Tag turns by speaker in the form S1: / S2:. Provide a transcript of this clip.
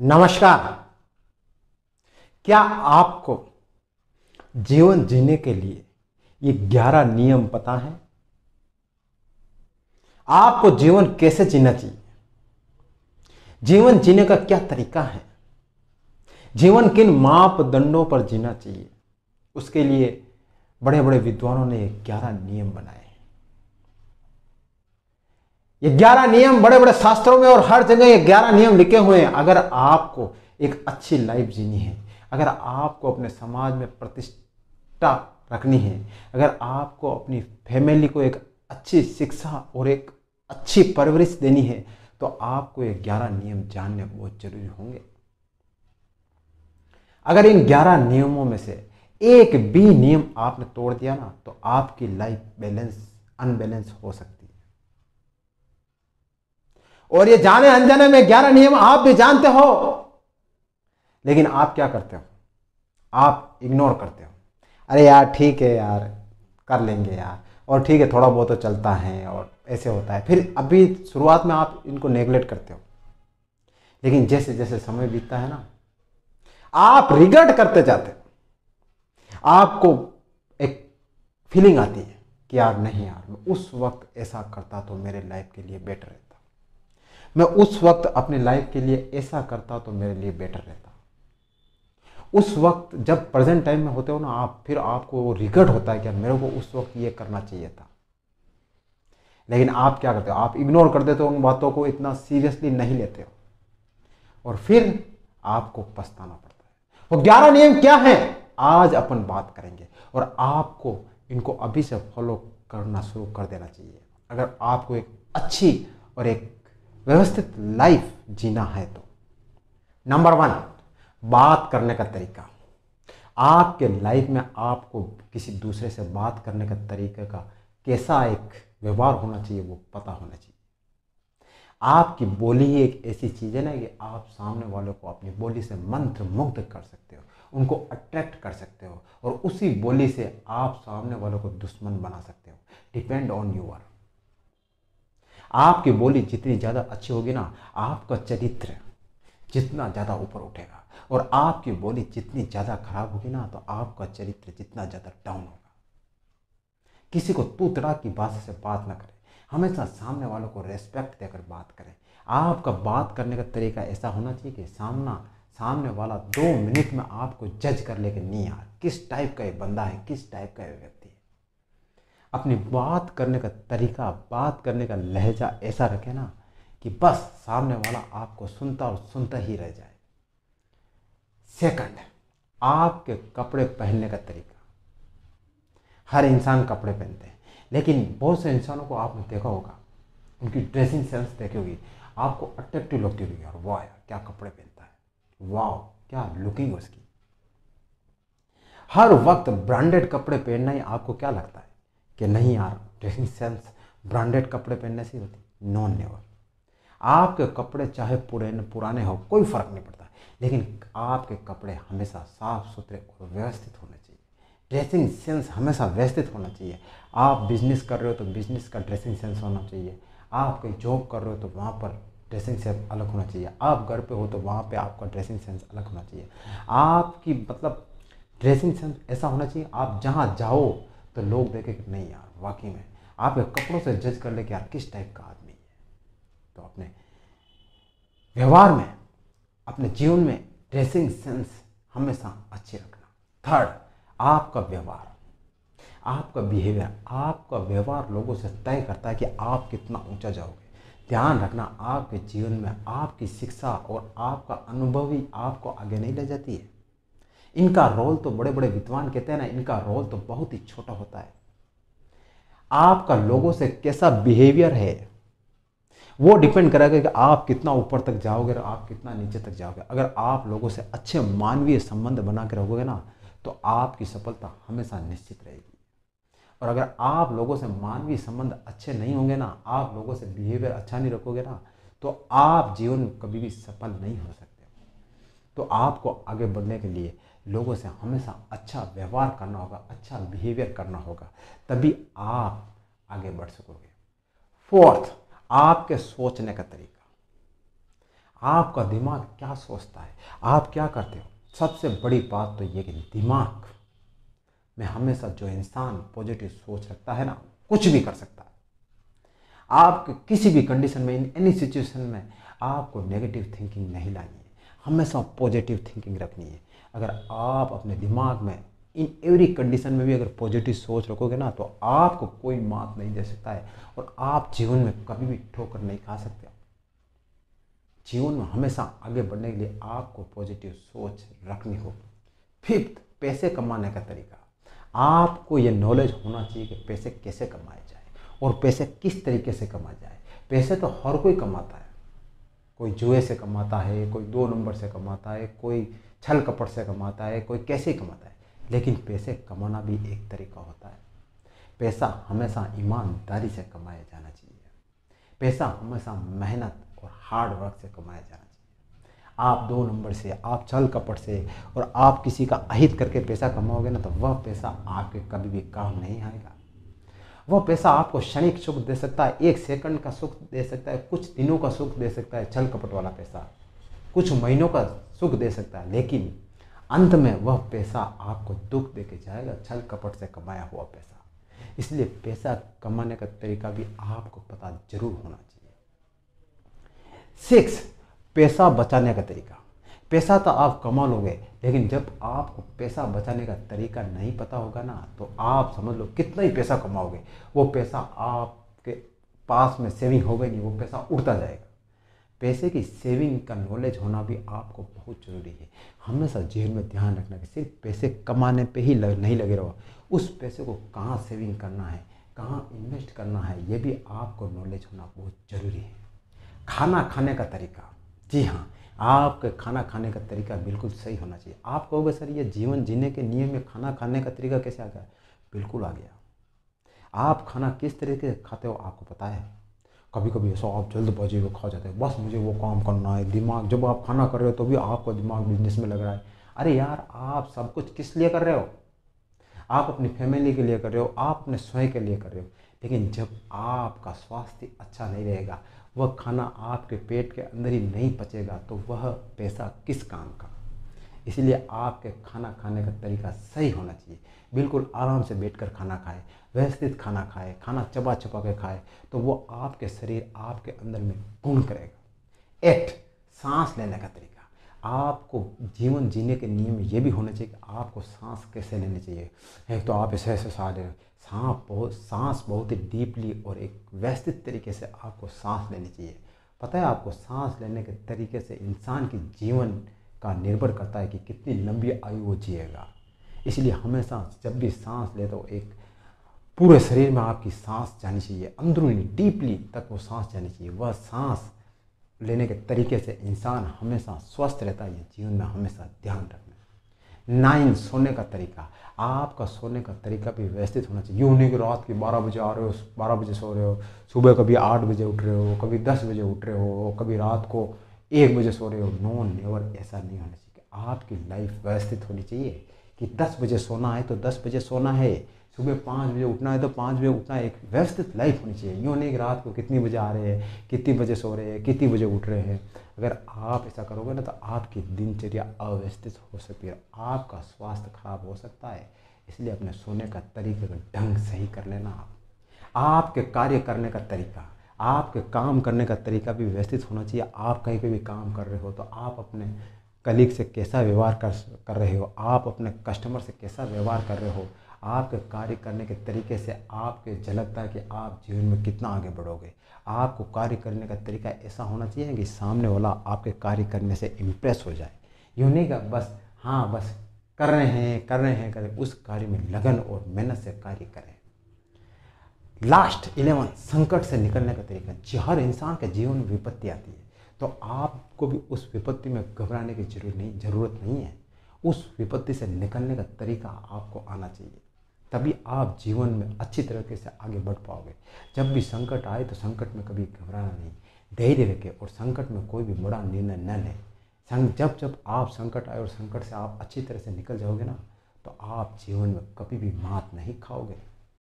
S1: नमस्कार क्या आपको जीवन जीने के लिए ये ग्यारह नियम पता है आपको जीवन कैसे जीना चाहिए जीवन जीने का क्या तरीका है जीवन किन मापदंडों पर जीना चाहिए उसके लिए बड़े बड़े विद्वानों ने ग्यारह नियम बनाए ये ग्यारह नियम बड़े बड़े शास्त्रों में और हर जगह ये ग्यारह नियम लिखे हुए हैं अगर आपको एक अच्छी लाइफ जीनी है अगर आपको अपने समाज में प्रतिष्ठा रखनी है अगर आपको अपनी फैमिली को एक अच्छी शिक्षा और एक अच्छी परवरिश देनी है तो आपको ये ग्यारह नियम जानने बहुत जरूरी होंगे अगर इन ग्यारह नियमों में से एक भी नियम आपने तोड़ दिया ना तो आपकी लाइफ बैलेंस अनबैलेंस हो सकती और ये जाने अनजाने में ग्यारह नियम आप भी जानते हो लेकिन आप क्या करते हो आप इग्नोर करते हो अरे यार ठीक है यार कर लेंगे यार और ठीक है थोड़ा बहुत तो चलता है और ऐसे होता है फिर अभी शुरुआत में आप इनको नेग्लेक्ट करते हो लेकिन जैसे जैसे समय बीतता है ना आप रिगर्ट करते जाते हो आपको एक फीलिंग आती है कि यार नहीं यार उस वक्त ऐसा करता तो मेरे लाइफ के लिए बेटर है मैं उस वक्त अपनी लाइफ के लिए ऐसा करता तो मेरे लिए बेटर रहता उस वक्त जब प्रेजेंट टाइम में होते हो ना आप फिर आपको वो रिगर्ट होता है कि मेरे को उस वक्त ये करना चाहिए था लेकिन आप क्या करते हो आप इग्नोर कर देते हो तो उन बातों को इतना सीरियसली नहीं लेते हो और फिर आपको पछताना पड़ता है वो ग्यारह नियम क्या है आज अपन बात करेंगे और आपको इनको अभी से फॉलो करना शुरू कर देना चाहिए अगर आपको एक अच्छी और एक व्यवस्थित लाइफ जीना है तो नंबर वन बात करने का तरीका आपके लाइफ में आपको किसी दूसरे से बात करने का तरीके का कैसा एक व्यवहार होना चाहिए वो पता होना चाहिए आपकी बोली ही एक ऐसी चीज़ है ना कि आप सामने वालों को अपनी बोली से मंत्र मुग्ध कर सकते हो उनको अट्रैक्ट कर सकते हो और उसी बोली से आप सामने वालों को दुश्मन बना सकते हो डिपेंड ऑन यूर आपकी बोली जितनी ज़्यादा अच्छी होगी ना आपका चरित्र जितना ज़्यादा ऊपर उठेगा और आपकी बोली जितनी ज़्यादा खराब होगी ना तो आपका चरित्र जितना ज़्यादा डाउन होगा किसी को तू तड़ा की बात से बात ना करें हमेशा सामने वालों को रेस्पेक्ट देकर बात करें आपका बात करने का तरीका ऐसा होना चाहिए कि सामना सामने वाला दो मिनट में आपको जज कर लेकर नहीं आ किस टाइप का ये बंदा है किस टाइप का ये व्यक्ति है अपनी बात करने का तरीका बात करने का लहजा ऐसा रखें ना कि बस सामने वाला आपको सुनता और सुनता ही रह जाए सेकंड आपके कपड़े पहनने का तरीका हर इंसान कपड़े पहनते हैं लेकिन बहुत से इंसानों को आपने देखा होगा उनकी ड्रेसिंग सेंस देखी होगी आपको अट्रैक्टिव लगती होगी यार वाह यार क्या कपड़े पहनता है वाह क्या लुकिंग उसकी हर वक्त ब्रांडेड कपड़े पहनना ही आपको क्या लगता है कि नहीं यार ड्रेसिंग सेंस ब्रांडेड कपड़े पहनने से होती नॉन नेवर आपके कपड़े चाहे पुराने पुराने हो कोई फ़र्क नहीं पड़ता लेकिन आपके कपड़े हमेशा साफ सुथरे और व्यवस्थित होने चाहिए ड्रेसिंग सेंस हमेशा व्यवस्थित होना चाहिए आप बिजनेस कर रहे हो तो बिजनेस का ड्रेसिंग सेंस होना चाहिए आप कोई जॉब कर रहे हो तो वहाँ पर ड्रेसिंग सेंस अलग होना चाहिए आप घर पे हो तो वहाँ पे आपका ड्रेसिंग सेंस अलग होना चाहिए आपकी मतलब ड्रेसिंग सेंस ऐसा होना चाहिए आप जहाँ जाओ तो लोग देखे कि नहीं यार वाकई में आप कपड़ों से जज कर ले कि यार किस टाइप का आदमी है तो अपने व्यवहार में अपने जीवन में ड्रेसिंग सेंस हमेशा अच्छे रखना थर्ड आपका व्यवहार आपका बिहेवियर आपका व्यवहार लोगों से तय करता है कि आप कितना ऊंचा जाओगे ध्यान रखना आपके जीवन में आपकी शिक्षा और आपका अनुभव ही आपको आगे नहीं ले जाती है इनका रोल तो बड़े बड़े विद्वान कहते हैं ना इनका रोल तो बहुत ही छोटा होता है आपका लोगों से कैसा बिहेवियर है वो डिपेंड करेगा कि आप कितना ऊपर तक जाओगे और आप कितना नीचे तक जाओगे अगर आप लोगों से अच्छे मानवीय संबंध बना के रहोगे ना तो आपकी सफलता हमेशा निश्चित रहेगी और अगर आप लोगों से मानवीय संबंध अच्छे नहीं होंगे ना आप लोगों से बिहेवियर अच्छा नहीं रखोगे ना तो आप जीवन में कभी भी सफल नहीं हो सकते तो आपको आगे बढ़ने के लिए लोगों से हमेशा अच्छा व्यवहार करना होगा अच्छा बिहेवियर करना होगा तभी आप आगे बढ़ सकोगे फोर्थ आपके सोचने का तरीका आपका दिमाग क्या सोचता है आप क्या करते हो सबसे बड़ी बात तो ये कि दिमाग में हमेशा जो इंसान पॉजिटिव सोच रखता है ना कुछ भी कर सकता है आप किसी भी कंडीशन में इन एनी सिचुएशन में आपको नेगेटिव थिंकिंग नहीं लानी हमेशा पॉजिटिव थिंकिंग रखनी है अगर आप अपने दिमाग में इन एवरी कंडीशन में भी अगर पॉजिटिव सोच रखोगे ना तो आपको कोई मात नहीं दे सकता है और आप जीवन में कभी भी ठोकर नहीं खा सकते जीवन में हमेशा आगे बढ़ने के लिए आपको पॉजिटिव सोच रखनी होगी फिफ्थ पैसे कमाने का तरीका आपको ये नॉलेज होना चाहिए कि पैसे कैसे कमाए जाए और पैसे किस तरीके से कमाए जाए पैसे तो हर कोई कमाता है कोई जुए से कमाता है कोई दो नंबर से कमाता है कोई छल कपट से कमाता है कोई कैसे कमाता है लेकिन पैसे कमाना भी एक तरीका होता है पैसा हमेशा ईमानदारी से कमाया जाना चाहिए पैसा हमेशा मेहनत और हार्ड वर्क से कमाया जाना चाहिए आप दो नंबर से आप छल कपट से और आप किसी का अहित करके पैसा कमाओगे ना तो वह पैसा आपके कभी भी काम नहीं आएगा वो पैसा आपको क्षणिक सुख दे सकता है एक सेकंड का सुख दे सकता है कुछ दिनों का सुख दे सकता है छल कपट वाला पैसा कुछ महीनों का सुख दे सकता है लेकिन अंत में वह पैसा आपको दुख दे के जाएगा छल कपट से कमाया हुआ पैसा इसलिए पैसा कमाने का तरीका भी आपको पता जरूर होना चाहिए सिक्स पैसा बचाने का तरीका पैसा तो आप कमा लोगे लेकिन जब आपको पैसा बचाने का तरीका नहीं पता होगा ना तो आप समझ लो कितना ही पैसा कमाओगे वो पैसा आपके पास में सेविंग होगा नहीं वो पैसा उड़ता जाएगा पैसे की सेविंग का नॉलेज होना भी आपको बहुत ज़रूरी है हमेशा जेब में ध्यान रखना कि सिर्फ पैसे कमाने पे ही लग, नहीं लगे रहो उस पैसे को कहाँ सेविंग करना है कहाँ इन्वेस्ट करना है ये भी आपको नॉलेज होना बहुत ज़रूरी है खाना खाने का तरीका जी हाँ आपके खाना खाने का तरीका बिल्कुल सही होना चाहिए आप कहोगे सर ये जीवन जीने के नियम में खाना खाने का तरीका कैसे आ गया बिल्कुल आ गया आप खाना किस तरीके से खाते हो आपको पता है कभी कभी ऐसा आप जल्दबाजी में खा जाते हो बस मुझे वो काम करना है दिमाग जब आप खाना कर रहे हो तो भी आपका दिमाग बिजनेस में लग रहा है अरे यार आप सब कुछ किस लिए कर रहे हो आप अपनी फैमिली के लिए कर रहे हो आप अपने स्वयं के लिए कर रहे हो लेकिन जब आपका स्वास्थ्य अच्छा नहीं रहेगा वह खाना आपके पेट के अंदर ही नहीं पचेगा तो वह पैसा किस काम का इसलिए आपके खाना खाने का तरीका सही होना चाहिए बिल्कुल आराम से बैठकर खाना खाए व्यवस्थित खाना खाए खाना चबा चबा के खाए तो वो आपके शरीर आपके अंदर में गुण करेगा एट सांस लेने का तरीका आपको जीवन जीने के नियम ये भी होने चाहिए कि आपको सांस कैसे लेनी चाहिए एक तो आप ऐसे ऐसे सांस ले सांस बहुत सांस बहुत ही डीपली और एक व्यवस्थित तरीके से आपको सांस लेनी चाहिए पता है आपको सांस लेने के तरीके से इंसान के जीवन का निर्भर करता है कि कितनी लंबी आयु वो जिएगा इसलिए हमेशा जब भी सांस ले तो एक पूरे शरीर में आपकी सांस जानी चाहिए अंदरूनी डीपली तक वो सांस जानी चाहिए वह सांस लेने के तरीके से इंसान हमेशा स्वस्थ रहता है जीवन में हमेशा ध्यान रखना नाइन सोने का तरीका आपका सोने का तरीका भी व्यवस्थित होना चाहिए यूँ नहीं कि रात के बारह बजे आ रहे हो बारह बजे सो रहे हो सुबह कभी आठ बजे उठ रहे हो कभी दस बजे उठ रहे हो कभी रात को एक बजे सो रहे हो नो नेवर ऐसा नहीं होना चाहिए आपकी लाइफ व्यवस्थित होनी चाहिए कि दस बजे सोना है तो दस बजे सोना है सुबह पाँच बजे उठना है तो पाँच बजे उठना एक व्यवस्थित लाइफ होनी चाहिए यूँ नहीं कि रात को कितनी बजे आ रहे हैं कितनी बजे सो रहे हैं कितनी बजे उठ रहे हैं अगर आप ऐसा करोगे ना तो आपकी दिनचर्या अव्यवस्थित हो सकती है आपका स्वास्थ्य खराब हो सकता है इसलिए अपने सोने का तरीके का ढंग सही कर लेना आप आपके कार्य करने का तरीका आपके काम करने का तरीका भी व्यवस्थित होना चाहिए आप कहीं पर भी काम कर रहे हो तो आप अपने कलीग से कैसा व्यवहार कर कर रहे हो आप अपने कस्टमर से कैसा व्यवहार कर रहे हो आपके कार्य करने के तरीके से आपके झलकता है कि आप जीवन में कितना आगे बढ़ोगे आपको कार्य करने का तरीका ऐसा होना चाहिए कि सामने वाला आपके कार्य करने से इम्प्रेस हो जाए यूँ नहीं का बस हाँ बस कर रहे हैं कर रहे हैं करें उस कार्य में लगन और मेहनत से कार्य करें लास्ट इलेवन संकट से निकलने का तरीका जी हर इंसान के जीवन में विपत्ति आती है तो आपको भी उस विपत्ति में घबराने की जरूरत नहीं जरूरत नहीं है उस विपत्ति से निकलने का तरीका आपको आना चाहिए तभी आप जीवन में अच्छी तरीके से आगे बढ़ पाओगे जब भी संकट आए तो संकट में कभी घबराना नहीं धैर्य रखें और संकट में कोई भी बड़ा निर्णय न लें संग जब जब आप संकट आए और संकट से आप अच्छी तरह से निकल जाओगे ना तो आप जीवन में कभी भी मात नहीं खाओगे